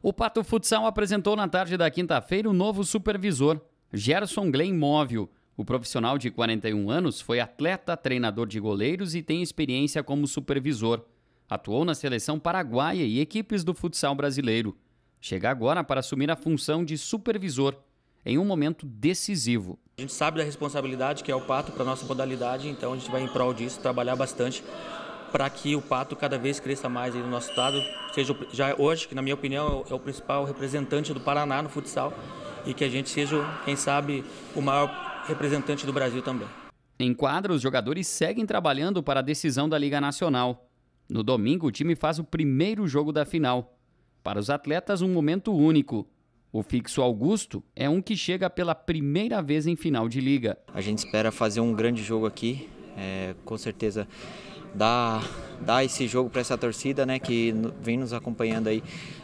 O Pato Futsal apresentou na tarde da quinta-feira o novo supervisor, Gerson Glen Móvel. O profissional de 41 anos foi atleta, treinador de goleiros e tem experiência como supervisor. Atuou na seleção paraguaia e equipes do futsal brasileiro. Chega agora para assumir a função de supervisor em um momento decisivo. A gente sabe da responsabilidade que é o Pato para nossa modalidade, então a gente vai em prol disso, trabalhar bastante para que o pato cada vez cresça mais no nosso estado, seja já hoje, que na minha opinião é, é o principal representante do Paraná no futsal, e que a gente seja, quem sabe, o maior representante do Brasil também. Em quadra, os jogadores seguem trabalhando para a decisão da Liga Nacional. No domingo, o time faz o primeiro jogo da final. Para os atletas, um momento único. O fixo Augusto é um que chega pela primeira vez em final de liga. A gente espera fazer um grande jogo aqui, é, com certeza dá dá esse jogo para essa torcida, né, que vem nos acompanhando aí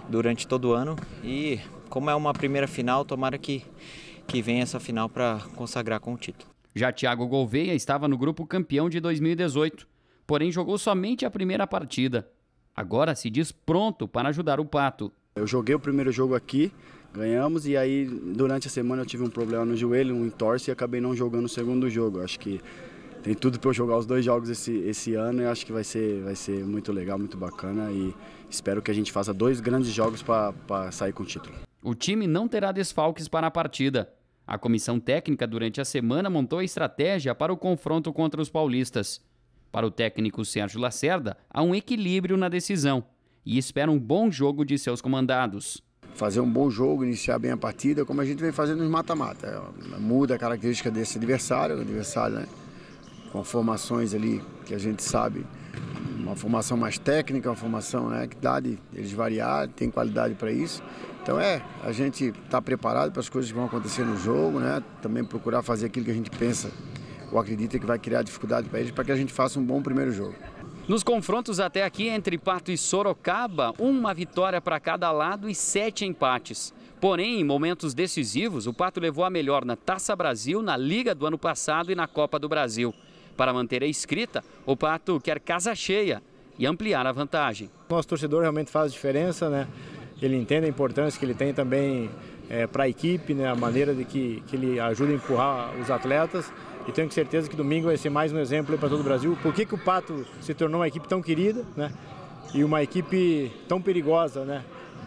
durante todo o ano. E como é uma primeira final, tomara que, que venha essa final para consagrar com o título. Já Thiago Gouveia estava no grupo campeão de 2018, porém jogou somente a primeira partida. Agora se diz pronto para ajudar o Pato. Eu joguei o primeiro jogo aqui, ganhamos e aí durante a semana eu tive um problema no joelho, um entorse e acabei não jogando o segundo jogo. Acho que tem tudo para eu jogar os dois jogos esse, esse ano e acho que vai ser, vai ser muito legal, muito bacana e espero que a gente faça dois grandes jogos para sair com o título. O time não terá desfalques para a partida. A comissão técnica durante a semana montou a estratégia para o confronto contra os paulistas. Para o técnico Sérgio Lacerda, há um equilíbrio na decisão e espera um bom jogo de seus comandados fazer um bom jogo, iniciar bem a partida, como a gente vem fazendo nos mata-mata. Muda a característica desse adversário, o adversário né? com formações ali que a gente sabe, uma formação mais técnica, uma formação né, que dá de eles variar, tem qualidade para isso. Então é, a gente está preparado para as coisas que vão acontecer no jogo, né? Também procurar fazer aquilo que a gente pensa ou acredita que vai criar dificuldade para eles para que a gente faça um bom primeiro jogo. Nos confrontos até aqui entre Pato e Sorocaba, uma vitória para cada lado e sete empates. Porém, em momentos decisivos, o Pato levou a melhor na Taça Brasil, na Liga do ano passado e na Copa do Brasil. Para manter a escrita, o Pato quer casa cheia e ampliar a vantagem. Nosso torcedor realmente faz diferença, né? Ele entende a importância que ele tem também é, para a equipe, né? A maneira de que, que ele ajuda a empurrar os atletas. E tenho certeza que domingo vai ser mais um exemplo para todo o Brasil. Por que, que o Pato se tornou uma equipe tão querida, né? E uma equipe tão perigosa, né?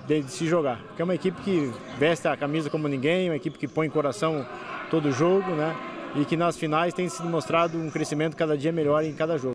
De, de se jogar. Porque é uma equipe que veste a camisa como ninguém, uma equipe que põe coração todo jogo, né? e que nas finais tem se mostrado um crescimento cada dia melhor em cada jogo.